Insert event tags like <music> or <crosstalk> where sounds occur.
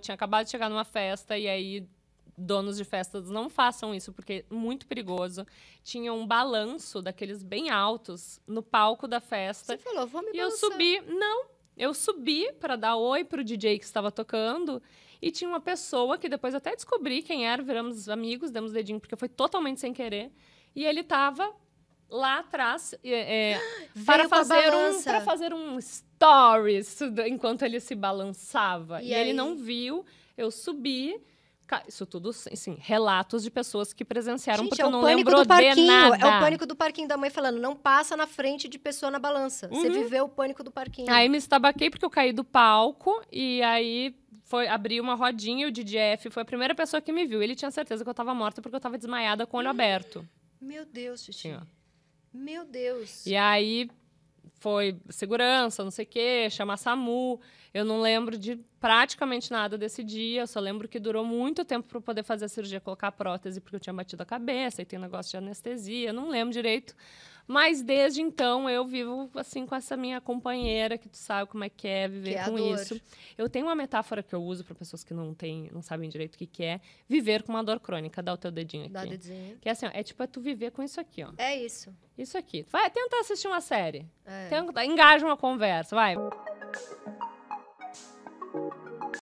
eu tinha acabado de chegar numa festa e aí donos de festas não façam isso porque é muito perigoso. Tinha um balanço daqueles bem altos no palco da festa. Você falou, vou me E balançar. eu subi, não, eu subi para dar oi pro DJ que estava tocando e tinha uma pessoa que depois até descobri quem era, viramos amigos, demos dedinho porque foi totalmente sem querer. E ele tava lá atrás é, é, <gasps> para fazer um para fazer um stories enquanto ele se balançava. E, e ele não viu. Eu subi. Isso tudo, sim, relatos de pessoas que presenciaram, Gente, porque é não lembrou de nada. É o pânico do parquinho da mãe falando, não passa na frente de pessoa na balança. Uhum. Você viveu o pânico do parquinho. Aí me estabaquei porque eu caí do palco e aí foi abrir uma rodinha e o DJF foi a primeira pessoa que me viu. Ele tinha certeza que eu tava morta porque eu tava desmaiada com o olho aberto. Meu Deus, Xixi. Sim, meu Deus. E aí foi segurança, não sei o quê, chamar SAMU. Eu não lembro de praticamente nada desse dia, eu só lembro que durou muito tempo para poder fazer a cirurgia, colocar a prótese, porque eu tinha batido a cabeça e tem um negócio de anestesia, eu não lembro direito. Mas desde então eu vivo assim com essa minha companheira, que tu sabe como é que é viver que é com isso. Eu tenho uma metáfora que eu uso para pessoas que não têm, não sabem direito o que, que é viver com uma dor crônica. Dá o teu dedinho aqui. Dá o dedinho. Que é assim, ó, é tipo é tu viver com isso aqui, ó. É isso. Isso aqui. Vai, tenta assistir uma série. É. Tenta, engaja uma conversa, vai.